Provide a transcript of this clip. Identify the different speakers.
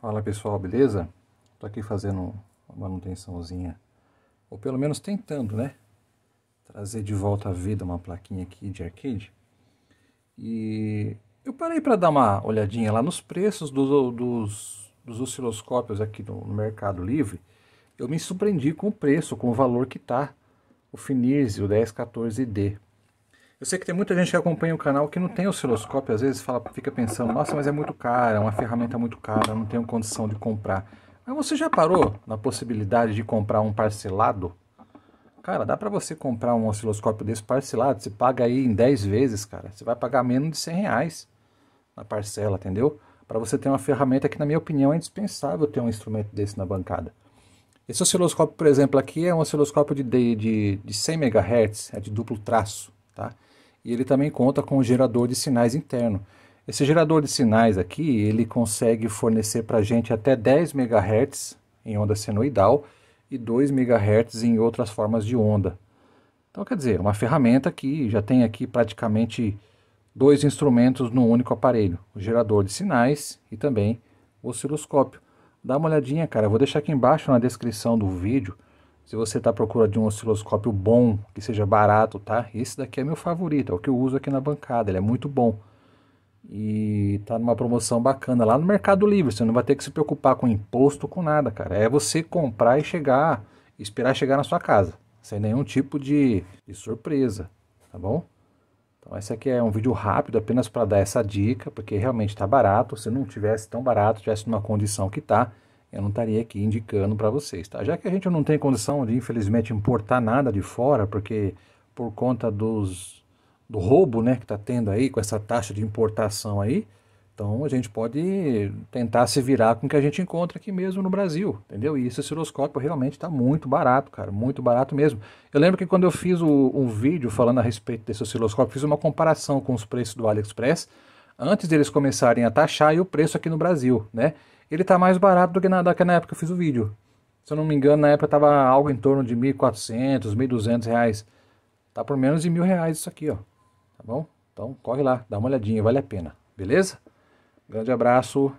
Speaker 1: Fala pessoal, beleza? Estou aqui fazendo uma manutençãozinha, ou pelo menos tentando, né? Trazer de volta à vida uma plaquinha aqui de arcade. E eu parei para dar uma olhadinha lá nos preços dos, dos, osciloscópios aqui no, no, Mercado Livre. Eu me surpreendi com o preço, com o valor que tá o o 1014D. Eu sei que tem muita gente que acompanha o canal que não tem osciloscópio, às vezes fala, fica pensando, nossa, mas é muito cara, é uma ferramenta é muito cara, não tenho condição de comprar. Mas você já parou na possibilidade de comprar um parcelado? Cara, dá para você comprar um osciloscópio desse parcelado, você paga aí em 10 vezes, cara. Você vai pagar menos de 100 reais na parcela, entendeu? Para você ter uma ferramenta que, na minha opinião, é indispensável ter um instrumento desse na bancada. Esse osciloscópio, por exemplo, aqui é um osciloscópio de, de, de, de 100 MHz, é de duplo traço, tá? e ele também conta com um gerador de sinais interno. Esse gerador de sinais aqui, ele consegue fornecer para a gente até 10 MHz em onda senoidal e 2 MHz em outras formas de onda. Então, quer dizer, uma ferramenta que já tem aqui praticamente dois instrumentos no único aparelho, o gerador de sinais e também o osciloscópio. Dá uma olhadinha, cara, Eu vou deixar aqui embaixo na descrição do vídeo se você está à procura de um osciloscópio bom, que seja barato, tá? Esse daqui é meu favorito, é o que eu uso aqui na bancada, ele é muito bom. E tá numa promoção bacana lá no Mercado Livre, você não vai ter que se preocupar com imposto, com nada, cara. É você comprar e chegar, esperar chegar na sua casa, sem nenhum tipo de, de surpresa, tá bom? Então esse aqui é um vídeo rápido apenas para dar essa dica, porque realmente está barato. Se não tivesse tão barato, tivesse numa condição que tá, eu não estaria aqui indicando para vocês, tá? Já que a gente não tem condição de, infelizmente, importar nada de fora, porque por conta dos, do roubo, né, que está tendo aí, com essa taxa de importação aí, então a gente pode tentar se virar com o que a gente encontra aqui mesmo no Brasil, entendeu? E esse osciloscópio realmente está muito barato, cara, muito barato mesmo. Eu lembro que quando eu fiz o, um vídeo falando a respeito desse osciloscópio, fiz uma comparação com os preços do AliExpress, antes deles começarem a taxar e o preço aqui no Brasil, né? Ele tá mais barato do que na, época que eu fiz o vídeo. Se eu não me engano, na época tava algo em torno de 1.400, 1.200 reais. Tá por menos de mil reais isso aqui, ó. Tá bom? Então corre lá, dá uma olhadinha, vale a pena. Beleza? Grande abraço.